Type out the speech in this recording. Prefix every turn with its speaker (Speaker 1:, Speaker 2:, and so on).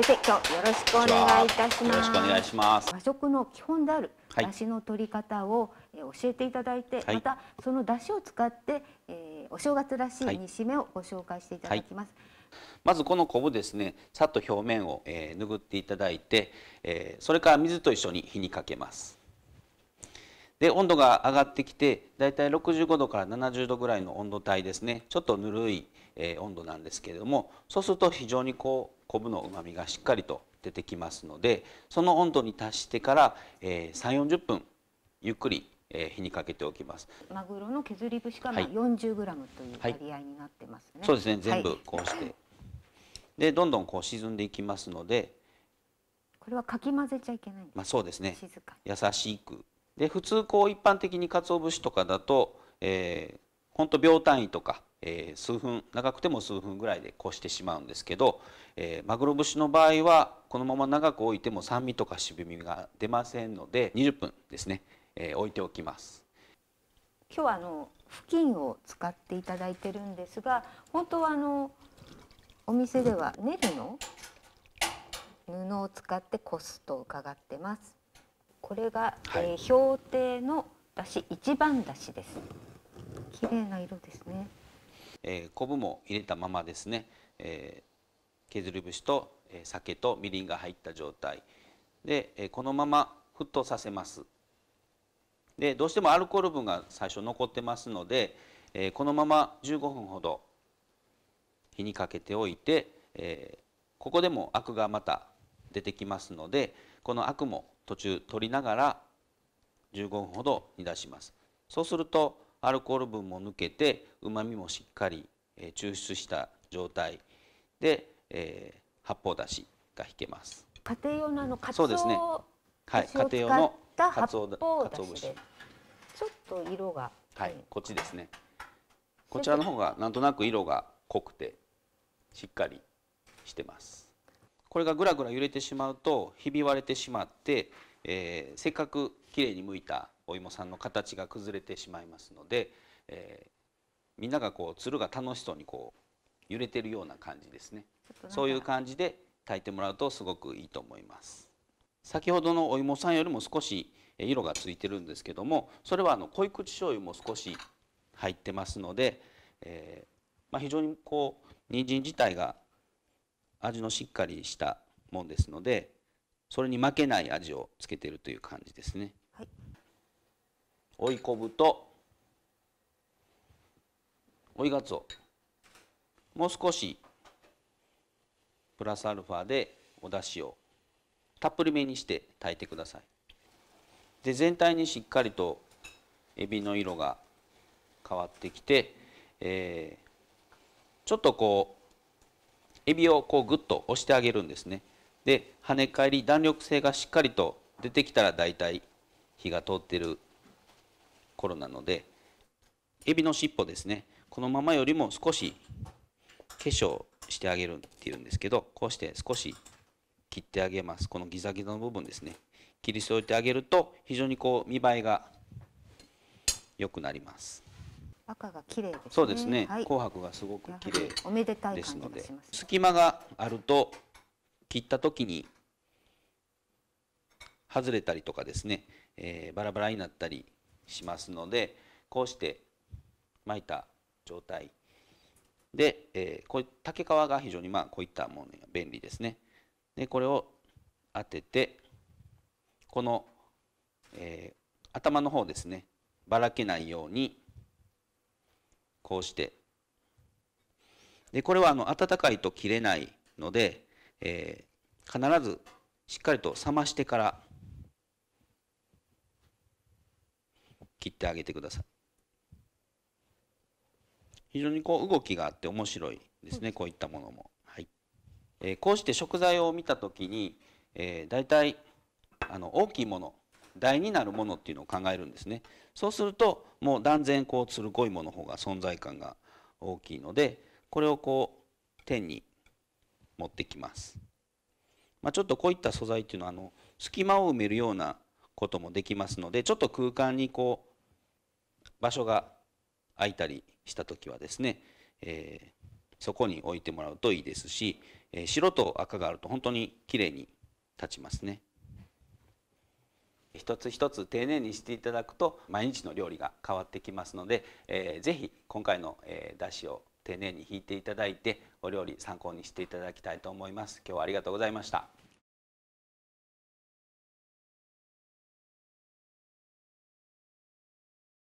Speaker 1: 先生今日よろしくお願いいたしますよろしくお願いします和食の基本である出汁の取り方を教えていただいて、はい、またその出汁を使って、えー、お正月らしい煮しめをご紹介していただきます、はい、
Speaker 2: まずこの昆布ですねさっと表面を、えー、拭っていただいて、えー、それから水と一緒に火にかけますで温度が上がってきてだいたい65度から70度ぐらいの温度帯ですねちょっとぬるい、えー、温度なんですけれどもそうすると非常にこう昆布のうまみがしっかりと出てきますのでその温度に達してから、えー、3 4 0分ゆっくり、えー、火にかけておきます
Speaker 1: マグロの削り節が 40g という割合になってますね、はいそうですね全部こうして、は
Speaker 2: い、でどんどんこう沈んでいきますので
Speaker 1: これはかき混ぜちゃいけない
Speaker 2: まあそうですね静か優しくで普通こう一般的に鰹節とかだと、えー、ほんと秒単位とかえー、数分長くても数分ぐらいでこしてしまうんですけど、えー、マグロ節の場合はこのまま長く置いても酸味とか渋みが出ませんので20分ですね、えー、置いておきます
Speaker 1: 今日はあの布巾を使っていただいてるんですが本当はあのお店では練るの布を使ってこすと伺ってますこれが、はい、えー、氷底のだし一番だしです綺麗な色ですね
Speaker 2: えー、昆布も入れたままですね、えー、削り節と、えー、酒とみりんが入った状態で、えー、このまま沸騰させますでどうしてもアルコール分が最初残ってますので、えー、このまま15分ほど火にかけておいて、えー、ここでもアクがまた出てきますのでこのアクも途中取りながら15分ほど煮出しますそうするとアルコール分も抜けてうまみもしっかり、え抽出した状態で、えー、発泡だしが引けます。
Speaker 1: 家庭用のあのカツオ、ね、は
Speaker 2: い、家庭用のカツオ節ち
Speaker 1: ょっと色が、
Speaker 2: はい、こっちですね。こちらの方がなんとなく色が濃くてしっかりしてます。これがぐらぐら揺れてしまうとひび割れてしまって、えー、せっかくきれいに剥いたお芋さんの形が崩れてしまいますので、えー、みんながこうつるが楽しそうにこう揺れてるような感じですねそういう感じで炊いてもらうとすごくいいと思います先ほどのお芋さんよりも少し色がついてるんですけどもそれはあの濃い口醤油も少し入ってますので、えー、まあ、非常にこう人参自体が味のしっかりしたもんですのでそれに負けない味をつけてるという感じですね。追い昆布と追いがつおもう少しプラスアルファでお出汁をたっぷりめにして炊いてくださいで全体にしっかりとエビの色が変わってきて、えー、ちょっとこうエビをこうグッと押してあげるんですねで跳ね返り弾力性がしっかりと出てきたら大体火が通ってる頃なのでエビの尻尾ですねこのままよりも少し化粧してあげるっていうんですけどこうして少し切ってあげますこのギザギザの部分ですね切り添えてあげると非常にこう見栄えが良くなります
Speaker 1: 赤が綺麗ですねそうですね、はい、
Speaker 2: 紅白がすごく綺麗おめでたいですので、隙間があると切った時に外れたりとかですね、えー、バラバラになったりしますのでこうして巻いた状態で、えー、こう竹皮が非常にまあこういったものには便利ですねでこれを当ててこの、えー、頭の方ですねばらけないようにこうしてでこれはあの温かいと切れないので、えー、必ずしっかりと冷ましてから切ってあげてください。非常にこう動きがあって面白いですね、こういったものも。はいえー、こうして食材を見た時に、えー、大体あの大きいもの台になるものっていうのを考えるんですね。そうするともう断然こうつるごいもの方が存在感が大きいのでこれをこう天に持ってきます。まあ、ちょっとこういった素材っていうのはあの隙間を埋めるようなこともできますのでちょっと空間にこう場所が空いたりした時はですね、えー、そこに置いてもらうといいですし、えー、白と赤があると本当に綺麗に立ちますね一つ一つ丁寧にしていただくと毎日の料理が変わってきますので、えー、ぜひ今回の、えー、だしを丁寧に引いていただいてお料理参考にしていただきたいと思います今日はありがとうございました